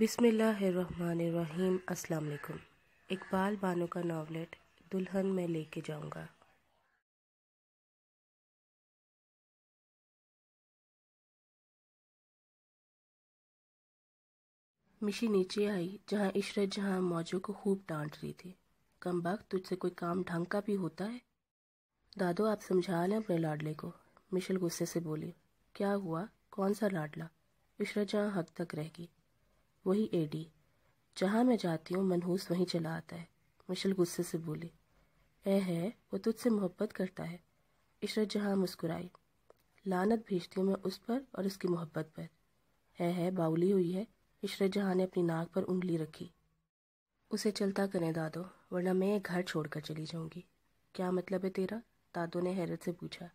बिसमीम् अलकुम इकबाल बानो का नावलेट दुल्हन में लेके जाऊंगा मिशी नीचे आई जहाँ इशरत जहाँ मौजों को खूब डांट रही थी कम वक्त तुझसे कोई काम ढंग का भी होता है दादो आप समझा लें अपने लाडले को मिशल गुस्से से बोली क्या हुआ कौन सा लाडला इशरत जहाँ हक तक रहेगी वही एडी जहाँ मैं जाती हूँ मनहूस वहीं चला आता है मिशल गुस्से से बोली ए है वो तुझसे मोहब्बत करता है इशरत जहाँ मुस्कुराई लानत भेजती हूँ मैं उस पर और उसकी मोहब्बत पर है है बाउली हुई है इशरत जहाँ ने अपनी नाक पर उंगली रखी उसे चलता करें दादो वरना मैं ये घर छोड़कर चली जाऊंगी क्या मतलब है तेरा दादो ने हैरत से पूछा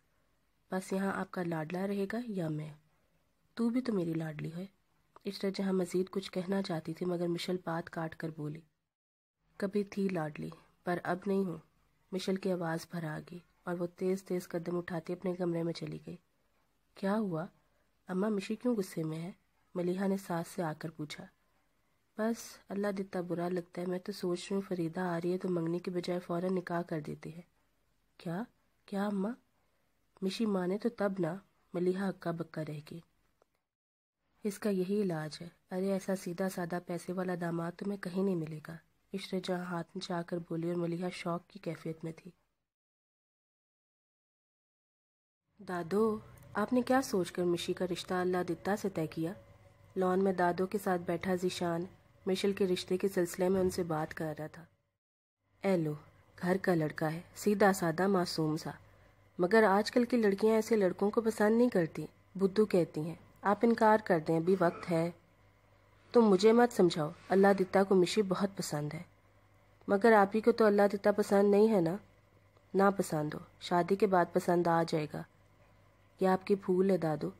बस यहाँ आपका लाडला रहेगा या मैं तू भी तो मेरी लाडली है इजरा जहाँ मजीद कुछ कहना चाहती थी मगर मिशल बात काट कर बोली कभी थी लाडली पर अब नहीं हूँ मिशल की आवाज़ भर आ गई और वो तेज़ तेज़ कदम उठाती अपने कमरे में चली गई क्या हुआ अम्मा मिशी क्यों गुस्से में है मलिहा ने सास से आकर पूछा बस अल्लाह दिता बुरा लगता है मैं तो सोच रही हूँ फरीदा आ रही है तो मंगनी के बजाय फ़ौर निकाह कर देती है क्या क्या अम्मा मिशी माने तो तब ना मलिहा हक्का बक्का रहेगी इसका यही इलाज है अरे ऐसा सीधा साधा पैसे वाला दामाद तुम्हें कहीं नहीं मिलेगा इशरत जहाँ हाथ में जाकर बोली और मलिहा शौक की कैफियत में थी दादो आपने क्या सोचकर मिशी का रिश्ता अल्लाह दत्ता से तय किया लॉन में दादो के साथ बैठा जीशान मिशल के रिश्ते के सिलसिले में उनसे बात कर रहा था एलो घर का लड़का है सीधा साधा मासूम सा मगर आजकल की लड़कियां ऐसे लड़कों को पसंद नहीं करती बुद्धू कहती हैं आप इनकार कर दें अभी वक्त है तुम तो मुझे मत समझाओ अल्लाह दिता को मिशी बहुत पसंद है मगर आप ही को तो अल्लाह दत्ता पसंद नहीं है ना ना पसंद हो शादी के बाद पसंद आ जाएगा यह आपकी भूल है दादो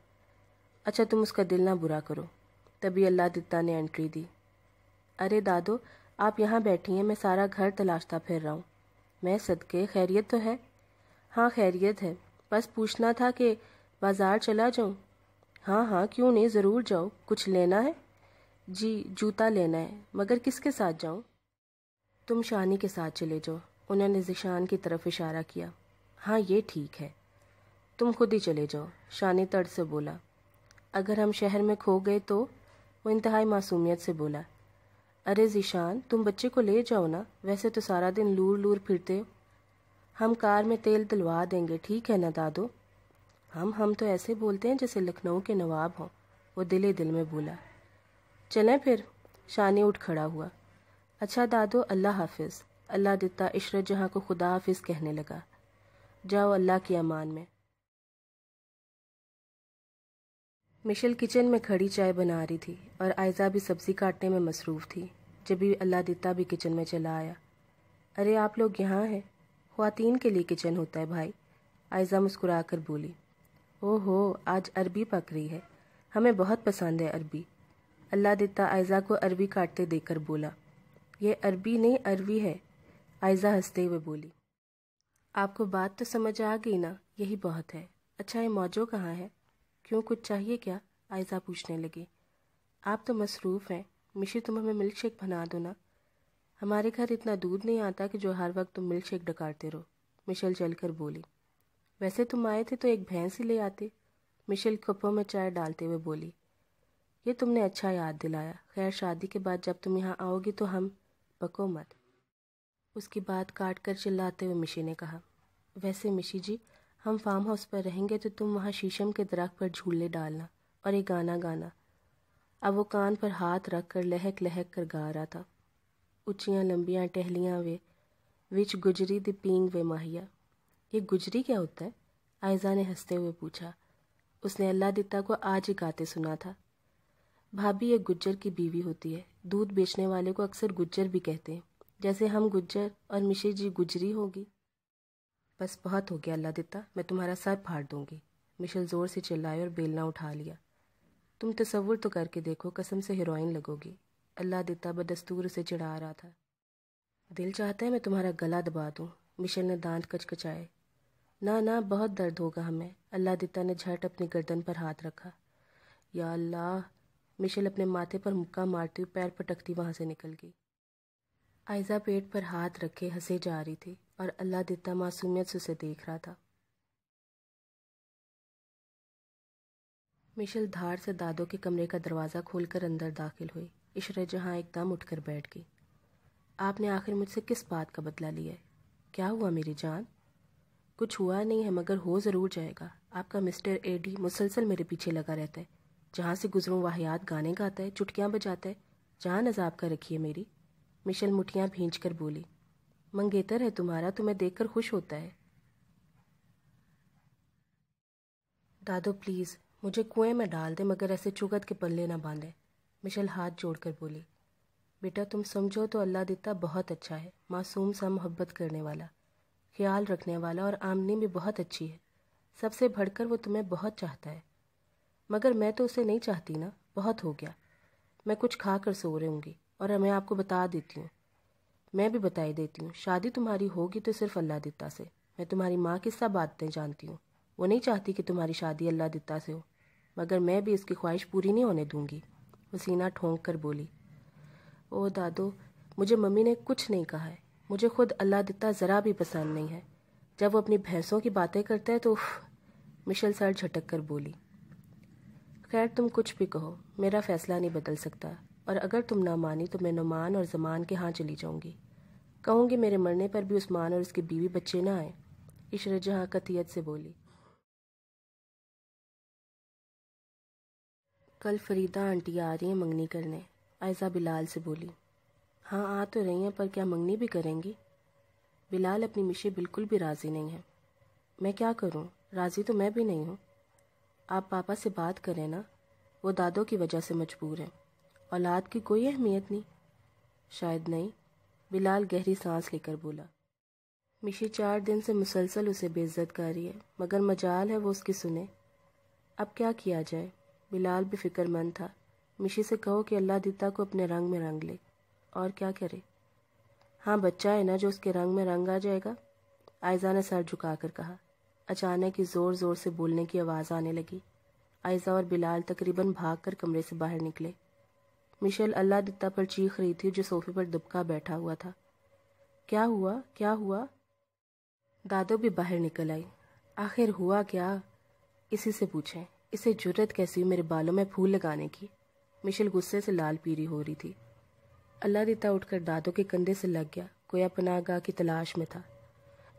अच्छा तुम उसका दिल ना बुरा करो तभी अल्लाह दत्ता ने एंट्री दी अरे दादो आप यहाँ बैठी हैं मैं सारा घर तलाशता फिर रहा हूँ मैं सदके खैरियत तो है हाँ खैरियत है बस पूछना था कि बाज़ार चला जाऊँ हाँ हाँ क्यों नहीं ज़रूर जाओ कुछ लेना है जी जूता लेना है मगर किसके साथ जाऊँ तुम शानी के साथ चले जाओ उन्होंने जिशान की तरफ इशारा किया हाँ ये ठीक है तुम खुद ही चले जाओ शानी तड़ से बोला अगर हम शहर में खो गए तो वो इंतहाई मासूमियत से बोला अरे जिशान तुम बच्चे को ले जाओ ना वैसे तो सारा दिन लूर लूर फिरते हो हम कार में तेल दिलवा देंगे ठीक है ना दादू हम हम तो ऐसे बोलते हैं जैसे लखनऊ के नवाब हों वो दिले दिल में बोला चलें फिर शानी उठ खड़ा हुआ अच्छा दादो अल्लाह हाफिज अल्लाह दिता इशरत जहाँ को खुदा हाफिज कहने लगा जाओ अल्लाह की अमान में मिशेल किचन में खड़ी चाय बना रही थी और आयजा भी सब्जी काटने में मसरूफ़ थी जब भी अल्लाह दिता भी किचन में चला आया अरे आप लोग यहाँ हैं खुवान के लिए किचन होता है भाई आयजा मुस्कुरा कर बोली ओहो आज अरबी पक रही है हमें बहुत पसंद है अरबी अल्लाह देता आयज़ा को अरबी काटते देकर बोला ये अरबी नहीं अरबी है आयज़ा हंसते हुए बोली आपको बात तो समझ आ गई ना यही बहुत है अच्छा ये मौजो कहाँ है क्यों कुछ चाहिए क्या आयज़ा पूछने लगी आप तो मसरूफ़ हैं मिशी तुम हमें मिल्क शेक बना दो ना हमारे घर इतना दूध नहीं आता कि जो हर वक्त तुम मिल्क शेक डकारते रहो मिशल चल कर बोली वैसे तुम आए थे तो एक भैंस ही ले आते मिशेल खुपों में चाय डालते हुए बोली ये तुमने अच्छा याद दिलाया खैर शादी के बाद जब तुम यहाँ आओगी तो हम पको मत उसकी बात काट कर चिल्लाते हुए मिशी ने कहा वैसे मिशी जी हम फार्म हाउस पर रहेंगे तो तुम वहाँ शीशम के दरख्त पर झूले डालना और ये गाना गाना अब वो कान पर हाथ रख कर लहक लहक कर गा रहा था उचियाँ लंबियाँ टहलियाँ वे विच गुजरी द पींग वे माहिया ये गुजरी क्या होता है आयजा ने हंसते हुए पूछा उसने अल्लाह दिता को आज ही गाते सुना था भाभी एक गुज्जर की बीवी होती है दूध बेचने वाले को अक्सर गुज्जर भी कहते हैं जैसे हम गुज्जर और मिशी जी गुजरी होगी बस बहुत हो गया अल्लाह दिता मैं तुम्हारा सर फाड़ दूंगी मिशल ज़ोर से चिल्लाए और बेलना उठा लिया तुम तस्वुर तो करके देखो कसम से हीरोइन लगोगी अल्लाह दिता बदस्तूर उसे चिढ़ा रहा था दिल चाहता है मैं तुम्हारा गला दबा दूँ मिशल ने दांत कचकचाए ना ना बहुत दर्द होगा हमें अल्लाह दिता ने झट अपनी गर्दन पर हाथ रखा या अल्लाह मिशेल अपने माथे पर मुक्का मारती हुई पैर पटकती वहाँ से निकल गई आयजा पेट पर हाथ रखे हंसे जा रही थी और अल्लाह दिता मासूमियत से उसे देख रहा था मिशेल धार से दादो के कमरे का दरवाज़ा खोलकर अंदर दाखिल हुई इशर जहाँ एकदम उठकर बैठ गई आपने आखिर मुझसे किस बात का बदला लिया है क्या हुआ मेरी जान कुछ हुआ नहीं है मगर हो ज़रूर जाएगा आपका मिस्टर एडी मुसलसल मेरे पीछे लगा रहता है जहाँ से गुजरूँ वाहियात गाने गाता है चुटकियाँ बजाता है जहाँ नजाब का रखी है मेरी मिशल मुठियाँ भींच कर बोली मंगेतर है तुम्हारा तुम्हें कर खुश होता है दादो प्लीज़ मुझे कुएं में डाल दे मगर ऐसे चुगत के पल्ले ना बांधे मिशल हाथ जोड़कर बोली बेटा तुम समझो तो अल्लाह देता बहुत अच्छा है मासूम सा मोहब्बत करने वाला ख्याल रखने वाला और आमनी भी बहुत अच्छी है सबसे भड़कर वो तुम्हें बहुत चाहता है मगर मैं तो उसे नहीं चाहती ना बहुत हो गया मैं कुछ खा कर सो रहूँगी और मैं आपको बता देती हूँ मैं भी बताई देती हूँ शादी तुम्हारी होगी तो सिर्फ अल्लाह दत्ता से मैं तुम्हारी माँ की सब बातें जानती हूँ वो नहीं चाहती कि तुम्हारी शादी अल्लाह दत्ता से हो मगर मैं भी इसकी ख्वाहिश पूरी नहीं होने दूंगी वसीना ठोंक कर बोली ओ दादो मुझे मम्मी ने कुछ नहीं कहा है मुझे खुद अल्लाह दिता ज़रा भी पसंद नहीं है जब वो अपनी भैंसों की बातें करता है तो मिशल सर झटक कर बोली खैर तुम कुछ भी कहो मेरा फ़ैसला नहीं बदल सकता और अगर तुम ना मानी तो मैं नुमान और जमान के हाँ चली जाऊँगी कहूँगी मेरे मरने पर भी उस्मान और उसके बीवी बच्चे ना आए इशरत जहाँ कतियत से बोली कल फरीदा आंटी आ रही हैं मंगनी करने आयजा बिलाल से बोली हाँ आ तो रही हैं पर क्या मंगनी भी करेंगी बिलाल अपनी मिशी बिल्कुल भी राज़ी नहीं है मैं क्या करूँ राज़ी तो मैं भी नहीं हूँ आप पापा से बात करें ना वो दादों की वजह से मजबूर हैं औलाद की कोई अहमियत नहीं शायद नहीं बिलाल गहरी सांस लेकर बोला मिशी चार दिन से मुसलसल उसे बेइज्जत कर रही है मगर मजाल है वो उसकी सुने अब क्या किया जाए बिलाल भी फिक्रमंद था मिशी से कहो कि अल्लाह दिता को अपने रंग में रंग ले और क्या करे हाँ बच्चा है ना जो उसके रंग में रंग आ जाएगा आयजा ने सर झुकाकर कहा अचानक ही ज़ोर ज़ोर से बोलने की आवाज़ आने लगी आयजा और बिलाल तकरीबन भाग कर कमरे से बाहर निकले मिशेल अल्लाह दत्ता पर चीख रही थी जो सोफे पर दुबका बैठा हुआ था क्या हुआ क्या हुआ दादो भी बाहर निकल आई आखिर हुआ क्या इसी से पूछें इसे जुर्रत कैसी हुई मेरे बालों में फूल लगाने की मिशेल गुस्से से लाल पीरी हो रही थी अल्लाह देता उठकर दादो के कंधे से लग गया कोई अपना गाह की तलाश में था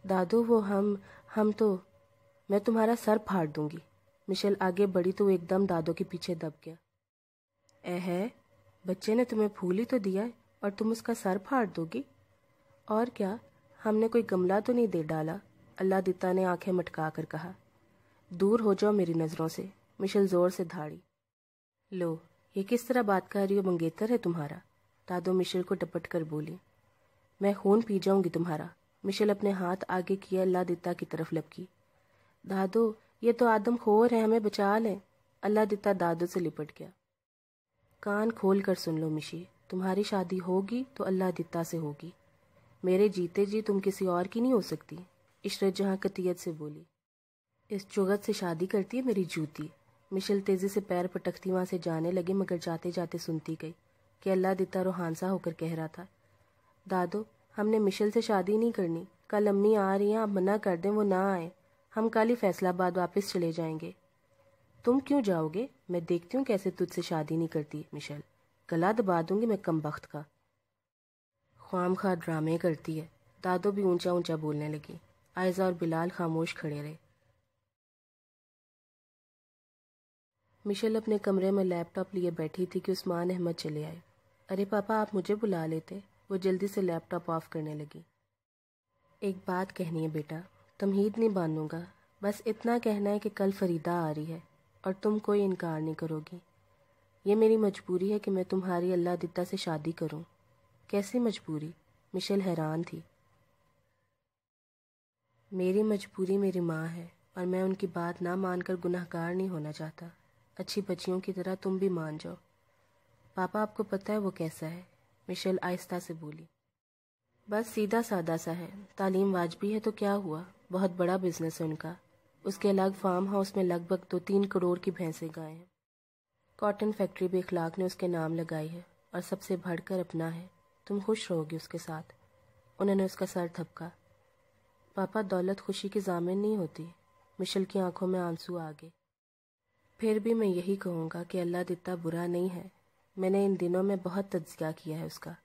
दादो वो हम हम तो मैं तुम्हारा सर फाड़ दूंगी मिशेल आगे बढ़ी तो एकदम दादो के पीछे दब गया ए है बच्चे ने तुम्हें फूल ही तो दिया और तुम उसका सर फाड़ दोगी और क्या हमने कोई गमला तो नहीं दे डाला अल्लाह दिता ने आंखें मटका कर कहा दूर हो जाओ मेरी नज़रों से मिशेल जोर से धाड़ी लो ये किस तरह बात कर रही हो मंगेतर है तुम्हारा दादो मिशेल को टपट कर बोली मैं खून पी जाऊंगी तुम्हारा मिशेल अपने हाथ आगे किया अल्लाह दिता की तरफ लपकी दादो ये तो आदम खोर है हमें बचा लें अल्लाह दिता दादो से लिपट गया कान खोल कर सुन लो मिशी तुम्हारी शादी होगी तो अल्लाह दिता से होगी मेरे जीते जी तुम किसी और की नहीं हो सकती इशरत जहाँ कतियत से बोली इस चुगत से शादी करती है मेरी जूती मिशल तेजी से पैर पटकती वहां से जाने लगे मगर जाते जाते सुनती गई कि अल्लाह दिता रोहानसा होकर कह रहा था दादो हमने मिशेल से शादी नहीं करनी कल अम्मी आ रही हैं आप मना कर दें वो ना आए हम कल ही फैसलाबाद वापस चले जाएंगे तुम क्यों जाओगे मैं देखती हूँ कैसे तुझसे शादी नहीं करती मिशेल गला दबा दूंगी मैं कम वक्त का ख्वाम खा ड्रामे करती है दादो भी ऊंचा ऊंचा बोलने लगी आयजा और बिलाल खामोश खड़े रहे मिशेल अपने कमरे में लैपटॉप लिए बैठी थी कि उस्मान अहमद चले आए अरे पापा आप मुझे बुला लेते वो जल्दी से लैपटॉप ऑफ करने लगी एक बात कहनी है बेटा तुम हीद नहीं बांधूंगा बस इतना कहना है कि कल फरीदा आ रही है और तुम कोई इनकार नहीं करोगी ये मेरी मजबूरी है कि मैं तुम्हारी अल्लाह दिता से शादी करूं। कैसी मजबूरी मिशेल हैरान थी मेरी मजबूरी मेरी माँ है और मैं उनकी बात ना मानकर गुनाहगार नहीं होना चाहता अच्छी बच्चियों की तरह तुम भी मान जाओ पापा आपको पता है वो कैसा है मिशेल आहिस्ता से बोली बस सीधा सादा सा है तालीम वाजबी है तो क्या हुआ बहुत बड़ा बिजनेस है उनका उसके अलग फार्म हाउस में लगभग दो तो तीन करोड़ की भैंसें गाय हैं कॉटन फैक्ट्री भी इखलाक ने उसके नाम लगाई है और सबसे बढ़कर अपना है तुम खुश रहोगे उसके साथ उन्होंने उसका सर थपका पापा दौलत खुशी की जामिन नहीं होती मिशल की आंखों में आंसू आ गए फिर भी मैं यही कहूँगा कि अल्लाह दिता बुरा नहीं है मैंने इन दिनों में बहुत तज़िया किया है उसका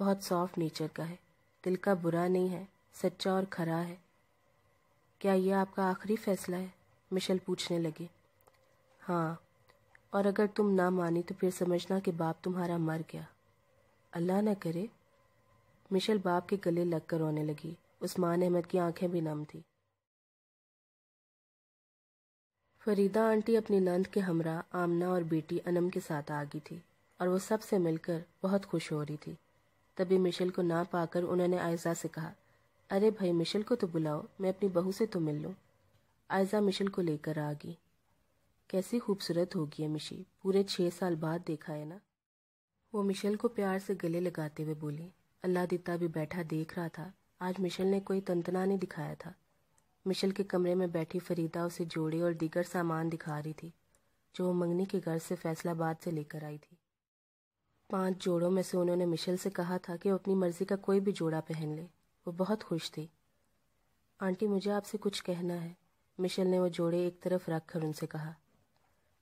बहुत सॉफ्ट नेचर का है दिल का बुरा नहीं है सच्चा और खरा है क्या यह आपका आखिरी फैसला है मिशल पूछने लगे हाँ और अगर तुम ना मानी तो फिर समझना कि बाप तुम्हारा मर गया अल्लाह ना करे मिशल बाप के गले लग कर रोने लगी उस्मान अहमद की आंखें भी नम थी फरीदा आंटी अपनी नंद के हमरा आमना और बेटी अनम के साथ आ गई थी और वो सब से मिलकर बहुत खुश हो रही थी तभी मिशेल को ना पाकर उन्होंने आयजा से कहा अरे भाई मिशेल को तो बुलाओ मैं अपनी बहू से तो मिल लूँ आयजा मिशेल को लेकर आ गई कैसी खूबसूरत होगी है मिशी पूरे छः साल बाद देखा है ना वो मिशेल को प्यार से गले लगाते हुए बोली अल्लाह दिता भी बैठा देख रहा था आज मिशेल ने कोई तंतना नहीं दिखाया था मिशेल के कमरे में बैठी फरीदा उसे जोड़े और दीगर सामान दिखा रही थी जो वो मंगनी के घर से फैसलाबाद से लेकर आई थी पांच जोड़ों में से उन्होंने मिशेल से कहा था कि वो अपनी मर्जी का कोई भी जोड़ा पहन ले वो बहुत खुश थी आंटी मुझे आपसे कुछ कहना है मिशेल ने वो जोड़े एक तरफ रख कर उनसे कहा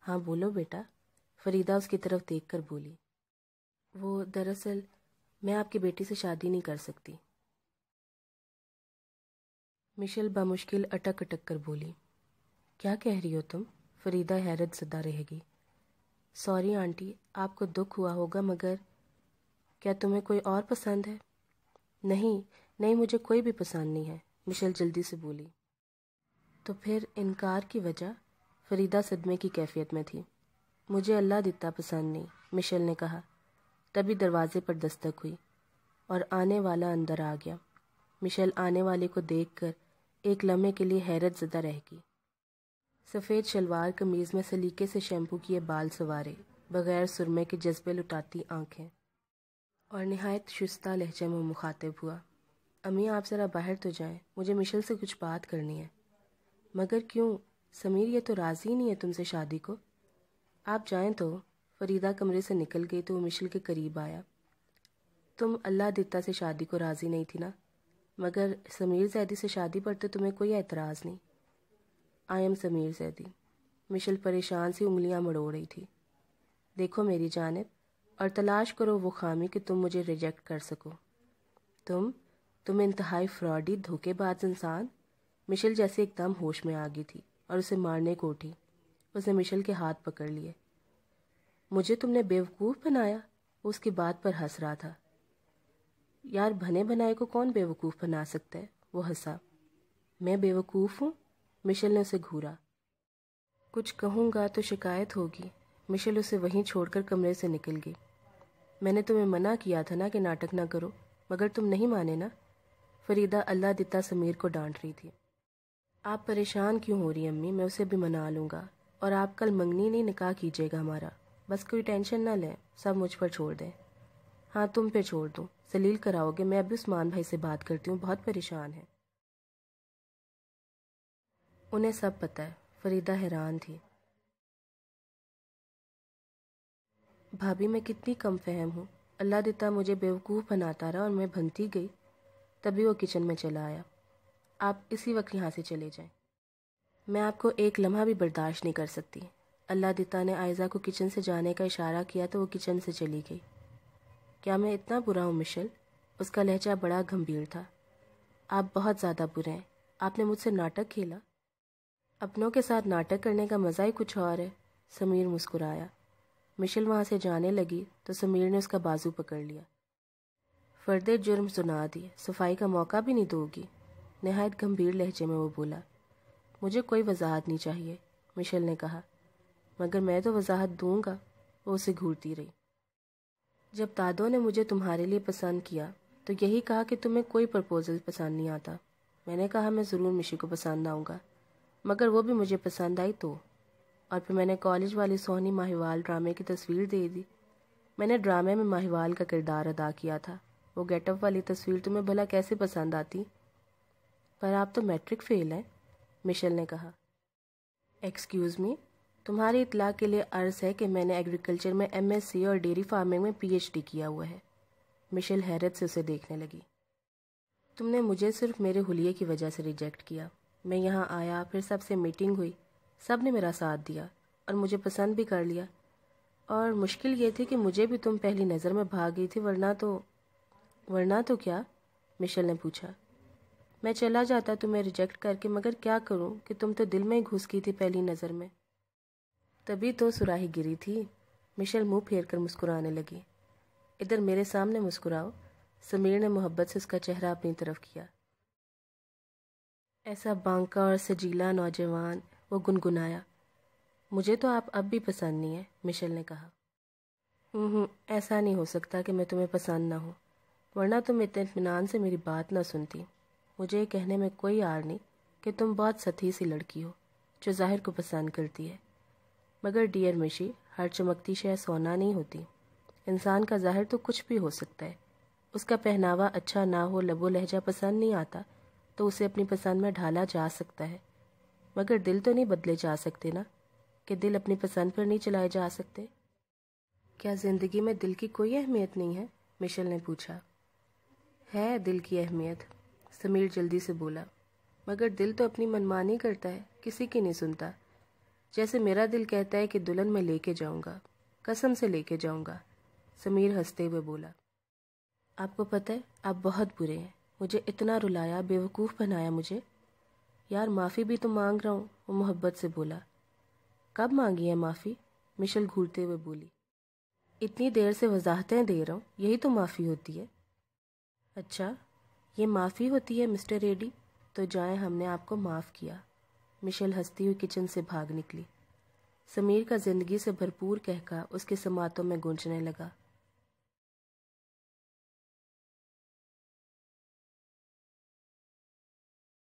हाँ बोलो बेटा फरीदा उसकी तरफ देख कर बोली वो दरअसल मैं आपकी बेटी से शादी नहीं कर सकती मिशेल बमुश्किल अटक अटक कर बोली क्या कह रही हो तुम फरीदा हैरत ज़दा रहेगी सॉरी आंटी आपको दुख हुआ होगा मगर क्या तुम्हें कोई और पसंद है नहीं नहीं मुझे कोई भी पसंद नहीं है मिशेल जल्दी से बोली तो फिर इनकार की वजह फरीदा सदमे की कैफियत में थी मुझे अल्लाह दिता पसंद नहीं मिशेल ने कहा तभी दरवाजे पर दस्तक हुई और आने वाला अंदर आ गया मिशेल आने वाले को देखकर एक लम्हे के लिए हैरत ज़दा रह गई सफ़ेद शलवार कमीज में सलीके से शैम्पू किए बाल सवारे बगैर सुरमे के जज्बे लुटाती आंखें और नहायत शुस्ता लहजे में मुखातिब हुआ अम्मी आप ज़रा बाहर तो जाएं मुझे मिशल से कुछ बात करनी है मगर क्यों समीर ये तो राज़ी नहीं है तुमसे शादी को आप जाएं तो फरीदा कमरे से निकल गई तो वो मिशल के करीब आया तुम अल्लाह दत्ता से शादी को राज़ी नहीं थी ना मगर समीर जैदी से शादी पर तो तुम्हें कोई एतराज़ नहीं आई एम समीर सैदी मिशल परेशान सी उंगलियां मड़ो रही थी देखो मेरी जानब और तलाश करो वो खामी कि तुम मुझे रिजेक्ट कर सको तुम तुम इंतहाई फ्रॉडी धोखेबाज इंसान मिशल जैसे एकदम होश में आ गई थी और उसे मारने को उठी उसने मिशल के हाथ पकड़ लिए मुझे तुमने बेवकूफ़ बनाया वो उसकी बात पर हंस रहा था यार भने बनाए को कौन बेवकूफ़ बना सकता है वो हंसा मैं बेवकूफ़ हूँ मिशेल ने उसे घूरा कुछ कहूँगा तो शिकायत होगी मिशेल उसे वहीं छोड़कर कमरे से निकल गई मैंने तुम्हें मना किया था ना कि नाटक ना करो मगर तुम नहीं माने ना फरीदा अल्लाह दिता समीर को डांट रही थी आप परेशान क्यों हो रही अम्मी मैं उसे भी मना लूँगा और आप कल मंगनी नहीं निकाह कीजिएगा हमारा बस कोई टेंशन ना लें सब मुझ पर छोड़ दें हाँ तुम पे छोड़ दूँ सलील कराओगे मैं अभी उस्मान भाई से बात करती हूँ बहुत परेशान है उन्हें सब पता है फरीदा हैरान थी भाभी मैं कितनी कम फहम हूँ अल्लाह दिता मुझे बेवकूफ़ बनाता रहा और मैं भनती गई तभी वो किचन में चला आया आप इसी वक्त यहाँ से चले जाएं मैं आपको एक लम्हा भी बर्दाश्त नहीं कर सकती अल्लाह दिता ने आयजा को किचन से जाने का इशारा किया तो वो किचन से चली गई क्या मैं इतना बुरा हूँ मिशल उसका लहजा बड़ा गंभीर था आप बहुत ज़्यादा बुरे हैं आपने मुझसे नाटक खेला अपनों के साथ नाटक करने का मज़ा ही कुछ और है समीर मुस्कुराया मिशेल वहाँ से जाने लगी तो समीर ने उसका बाजू पकड़ लिया फर्दे जुर्म सुना दिए सफाई का मौका भी नहीं दोगी नहायत गंभीर लहजे में वो बोला मुझे कोई वजाहत नहीं चाहिए मिशेल ने कहा मगर मैं तो वजाहत दूंगा वो उसे घूरती रही जब दादो ने मुझे तुम्हारे लिए पसंद किया तो यही कहा कि तुम्हें कोई प्रपोजल पसंद नहीं आता मैंने कहा मैं ज़रूर मिशी को पसंद आऊँगा मगर वो भी मुझे पसंद आई तो और फिर मैंने कॉलेज वाली सोहनी माहिवाल ड्रामे की तस्वीर दे दी मैंने ड्रामे में माहिवाल का किरदार अदा किया था वो गेटअप वाली तस्वीर तुम्हें भला कैसे पसंद आती पर आप तो मैट्रिक फेल हैं मिशेल ने कहा एक्सक्यूज़ मी तुम्हारी इतला के लिए अर्ज़ है कि मैंने एग्रीकल्चर में एम और डेयरी फार्मिंग में पी किया हुआ है मिशेल हैरत से उसे देखने लगी तुमने मुझे सिर्फ मेरे हुलिये की वजह से रिजेक्ट किया मैं यहाँ आया फिर सबसे मीटिंग हुई सब ने मेरा साथ दिया और मुझे पसंद भी कर लिया और मुश्किल ये थी कि मुझे भी तुम पहली नज़र में भाग गई थी वरना तो वरना तो क्या मिशेल ने पूछा मैं चला जाता तुम्हें रिजेक्ट करके मगर क्या करूं कि तुम तो दिल में ही घुस गई थी पहली नज़र में तभी तो सुराही गिरी थी मिशेल मुंह फेर कर मुस्कुराने लगी इधर मेरे सामने मुस्कुराओ समीर ने मोहब्बत से उसका चेहरा अपनी तरफ किया ऐसा बांका और सजीला नौजवान वो गुनगुनाया मुझे तो आप अब भी पसंद नहीं है मिशेल ने कहा ऐसा नहीं हो सकता कि मैं तुम्हें पसंद ना हूँ वरना तुम इतने इतमान से मेरी बात ना सुनती मुझे कहने में कोई आर नहीं कि तुम बहुत सती सी लड़की हो जो जाहिर को पसंद करती है मगर डियर मिशी हर चमकती शह सोना नहीं होती इंसान का जाहिर तो कुछ भी हो सकता है उसका पहनावा अच्छा ना हो लबो लहजा पसंद नहीं आता तो उसे अपनी पसंद में ढाला जा सकता है मगर दिल तो नहीं बदले जा सकते ना कि दिल अपनी पसंद पर नहीं चलाए जा सकते क्या ज़िंदगी में दिल की कोई अहमियत नहीं है मिशेल ने पूछा है दिल की अहमियत समीर जल्दी से बोला मगर दिल तो अपनी मनमानी करता है किसी की नहीं सुनता जैसे मेरा दिल कहता है कि दुल्हन मैं लेके जाऊंगा कसम से लेके जाऊंगा समीर हंसते हुए बोला आपको पता है आप बहुत बुरे हैं मुझे इतना रुलाया बेवकूफ़ बनाया मुझे यार माफ़ी भी तो मांग रहा हूँ वो मोहब्बत से बोला कब मांगी है माफ़ी मिशल घूरते हुए बोली इतनी देर से वजाहतें दे रहा हूँ यही तो माफ़ी होती है अच्छा ये माफ़ी होती है मिस्टर रेडी तो जाए हमने आपको माफ़ किया मिशेल हंसती हुई किचन से भाग निकली समीर का ज़िंदगी से भरपूर कहका उसके समातों में गूंजने लगा